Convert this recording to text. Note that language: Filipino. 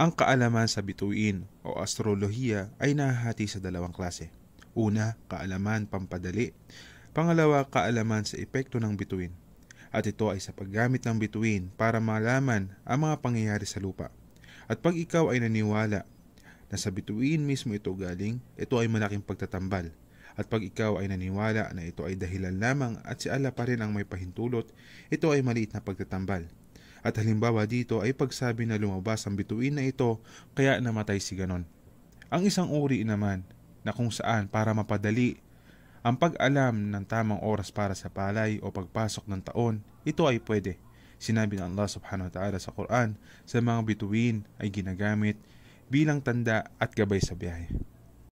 Ang kaalaman sa bituin o astrolohiya ay nahati sa dalawang klase. Una, kaalaman pampadali. Pangalawa, kaalaman sa epekto ng bituin. At ito ay sa paggamit ng bituin para malaman ang mga pangyayari sa lupa. At pag ikaw ay naniwala na sa bituin mismo ito galing, ito ay malaking pagtatambal. At pag ikaw ay naniwala na ito ay dahilan lamang at si Allah pa rin ang may pahintulot, ito ay maliit na pagtatambal at halimbawa dito ay pagsabi na lumabas ang bituin na ito kaya namatay si ganon. Ang isang uri naman na kung saan para mapadali ang pag-alam ng tamang oras para sa palay o pagpasok ng taon, ito ay pwede. Sinabi ng Allah subhanahu wa ta'ala sa Quran sa mga bituin ay ginagamit bilang tanda at gabay sa biyahe.